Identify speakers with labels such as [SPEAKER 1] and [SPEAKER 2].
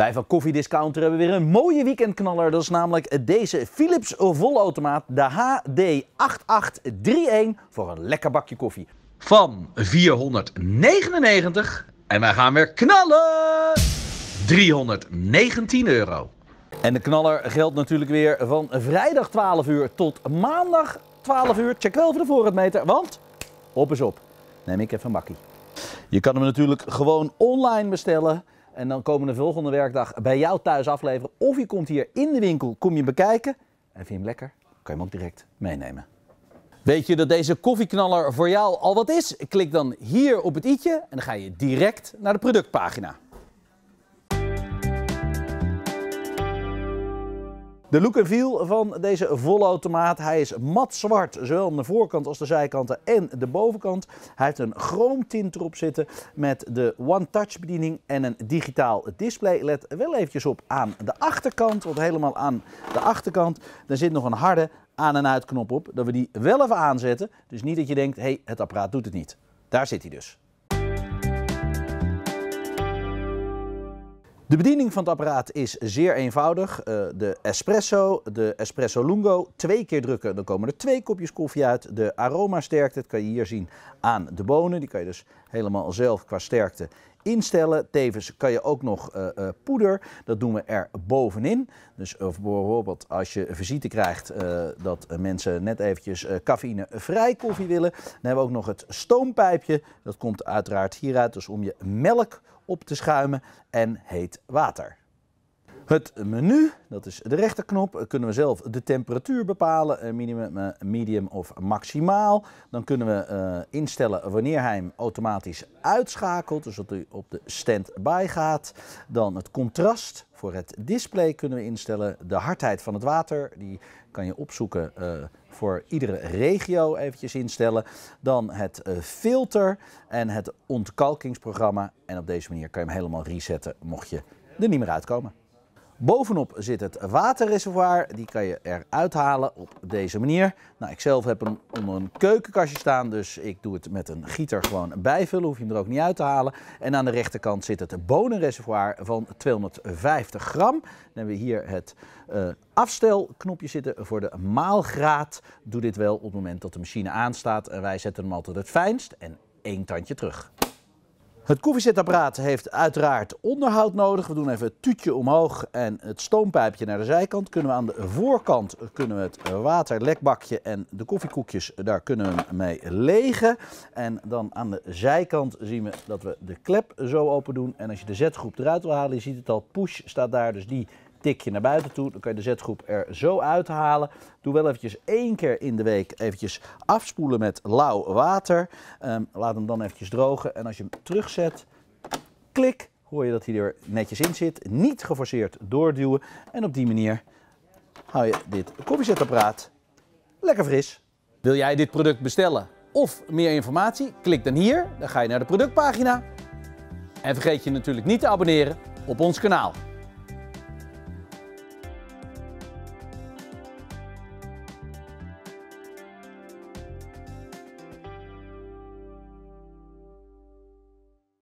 [SPEAKER 1] Wij van Koffiediscounter hebben weer een mooie weekendknaller. Dat is namelijk deze Philips volautomaat, de HD8831, voor een lekker bakje koffie. Van 499 en wij gaan weer knallen! 319 euro. En de knaller geldt natuurlijk weer van vrijdag 12 uur tot maandag 12 uur. Check wel voor de voorraadmeter, want op is op. Neem ik even een bakkie. Je kan hem natuurlijk gewoon online bestellen. En dan komen de volgende werkdag bij jou thuis afleveren. Of je komt hier in de winkel, kom je bekijken. En vind je hem lekker, kan je hem ook direct meenemen. Weet je dat deze koffieknaller voor jou al wat is? Klik dan hier op het i'tje en dan ga je direct naar de productpagina. De look en feel van deze volautomaat, Hij is mat zwart, zowel aan de voorkant als de zijkanten en de bovenkant. Hij heeft een chroomtint erop zitten met de one-touch bediening en een digitaal display. Let wel eventjes op aan de achterkant, want helemaal aan de achterkant. Daar zit nog een harde aan- en uitknop op, dat we die wel even aanzetten. Dus niet dat je denkt, hé, hey, het apparaat doet het niet. Daar zit hij dus. De bediening van het apparaat is zeer eenvoudig. Eh, de espresso, de espresso lungo, twee keer drukken, dan komen er twee kopjes koffie uit. De aroma sterkte, dat kan je hier zien aan de bonen, die kan je dus helemaal zelf qua sterkte instellen. Tevens kan je ook nog eh, eh, poeder, dat doen we er bovenin. Dus bijvoorbeeld als je visite krijgt dat mensen net eventjes cafeïnevrij koffie willen. Dan hebben we ook nog het stoompijpje, dat komt uiteraard hieruit. Dus om je melk op te schuimen en heet water. Het menu, dat is de rechterknop, kunnen we zelf de temperatuur bepalen, eh, minimum, eh, medium of maximaal. Dan kunnen we eh, instellen wanneer hij hem automatisch uitschakelt, dus dat hij op de standby gaat. Dan het contrast voor het display kunnen we instellen. De hardheid van het water, die kan je opzoeken voor iedere regio eventjes instellen. Dan het filter en het ontkalkingsprogramma. En op deze manier kan je hem helemaal resetten mocht je er niet meer uitkomen. Bovenop zit het waterreservoir. Die kan je eruit halen op deze manier. Nou, ik zelf heb hem onder een keukenkastje staan. Dus ik doe het met een gieter gewoon bijvullen. Hoef je hem er ook niet uit te halen. En aan de rechterkant zit het bonenreservoir van 250 gram. Dan hebben we hier het eh, afstelknopje zitten voor de maalgraad. Doe dit wel op het moment dat de machine aanstaat. wij zetten hem altijd het fijnst en één tandje terug. Het koffiezetapparaat heeft uiteraard onderhoud nodig. We doen even het tuutje omhoog en het stoompijpje naar de zijkant. Kunnen we aan de voorkant kunnen we het waterlekbakje en de koffiekoekjes, daar kunnen we mee legen. En dan aan de zijkant zien we dat we de klep zo open doen. En als je de zetgroep eruit wil halen, je ziet het al, push staat daar, dus die tikje naar buiten toe. Dan kan je de zetgroep er zo uit halen. Doe wel eventjes één keer in de week eventjes afspoelen met lauw water. Ehm, laat hem dan eventjes drogen. En als je hem terugzet, klik, hoor je dat hij er netjes in zit. Niet geforceerd doorduwen. En op die manier hou je dit koffiezetapparaat lekker fris. Wil jij dit product bestellen of meer informatie? Klik dan hier, dan ga je naar de productpagina. En vergeet je natuurlijk niet te abonneren op ons kanaal.